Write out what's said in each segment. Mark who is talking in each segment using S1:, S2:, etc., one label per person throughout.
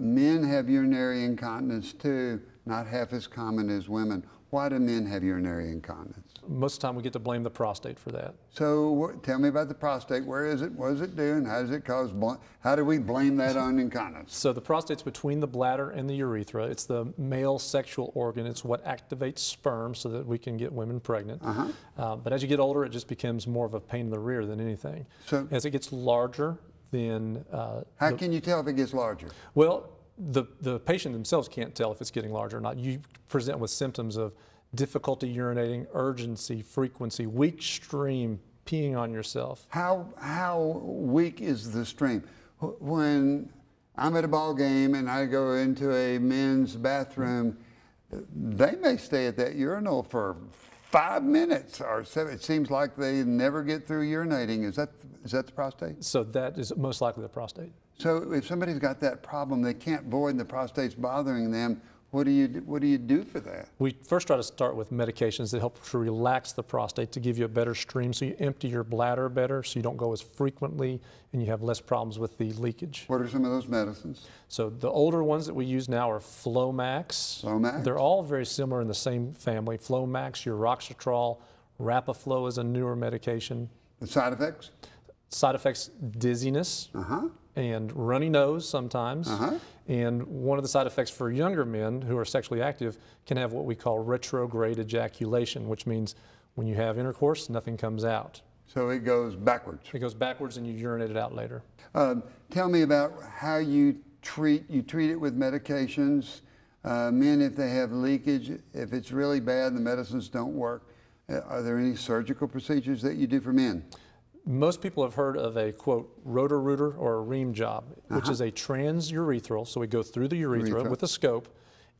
S1: men have urinary incontinence too, not half as common as women. Why do men have urinary incontinence? Most of the time we get to blame the prostate for that. So tell me about the prostate. Where is it? What does it do? And how does it cause, how do we blame that on incontinence? So the
S2: prostate's between the bladder and the urethra. It's the male sexual organ. It's what activates sperm so that we can get women pregnant. Uh -huh. uh, but as you get older, it just becomes more of a pain in the rear than anything.
S1: So as it gets
S2: larger, then... Uh,
S1: How the, can you tell if it gets
S2: larger? Well, the, the patient themselves can't tell if it's getting larger or not. You present with symptoms of difficulty urinating, urgency, frequency, weak stream, peeing on yourself.
S1: How, how weak is the stream? When I'm at a ball game and I go into a men's bathroom, they may stay at that urinal for five minutes or seven. It seems like they never get through urinating. Is that is that the prostate? So that is most likely the prostate. So if somebody's got that problem, they can't void the prostate's bothering them. What do you do, what do you do for that?
S2: We first try to start with medications that help to relax the prostate to give you a better stream, so you empty your bladder better, so you don't go as frequently, and you have less problems with the leakage. What
S1: are some of those medicines?
S2: So the older ones that we use now are Flomax. Flomax. They're all very similar in the same family. Flomax, uroxetrol, Rapaflow is a newer medication. The side effects? Side effects: dizziness, uh -huh and runny nose sometimes. Uh-huh. And one of the side effects for younger men who are sexually active can have what we call retrograde ejaculation, which means when you have intercourse, nothing comes out.
S1: So it goes backwards.
S2: It goes backwards, and you urinate it out later.
S1: Um, tell me about how you treat you treat it with medications. Uh, men, if they have leakage, if it's really bad, the medicines don't work. Uh, are there any surgical procedures that you do for men? Most
S2: people have heard of a quote rotor rooter or a ream job, uh -huh. which uh-huh. is a transurethral. So we go through the urethra, urethra, with a scope,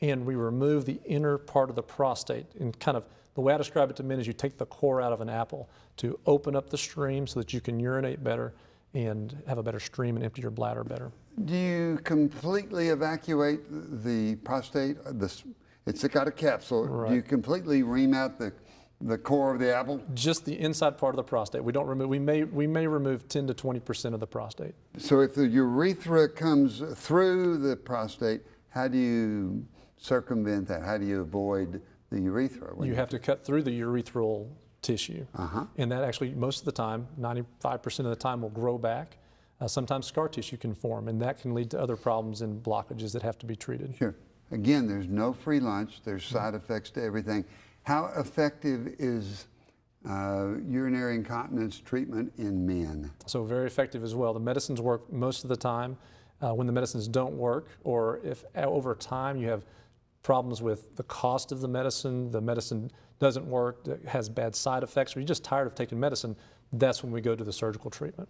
S2: and we remove the inner part of the prostate. And kind of the way I describe it to men is you take the core out of an apple to open up the stream so that you can urinate better and have a better stream and empty your bladder better.
S1: Do you completely evacuate the prostate? This it's got a capsule. Right. Do you completely ream out the the core of the apple?
S2: Just the inside part of the prostate. We don't remove. We may we may remove 10 to 20 percent of the prostate.
S1: So if the urethra comes through the prostate, how do you circumvent that? How do you avoid the urethra? You, you have
S2: to cut through the urethral
S1: tissue, uh-huh.
S2: and that actually most of the time, 95 percent of the time, will grow back. Uh, sometimes scar tissue can form, and that can lead to other problems and
S1: blockages that have to be treated. Sure. Again, there's no free lunch. There's side effects to everything. How effective is uh, urinary incontinence treatment in
S2: men? So very effective as well. The medicines work most of the time. Uh, when the medicines don't work, or if uh, over time you have problems with the cost of the medicine, the medicine doesn't work, has bad side effects, or you're just tired of taking medicine, that's when we go to the surgical treatment.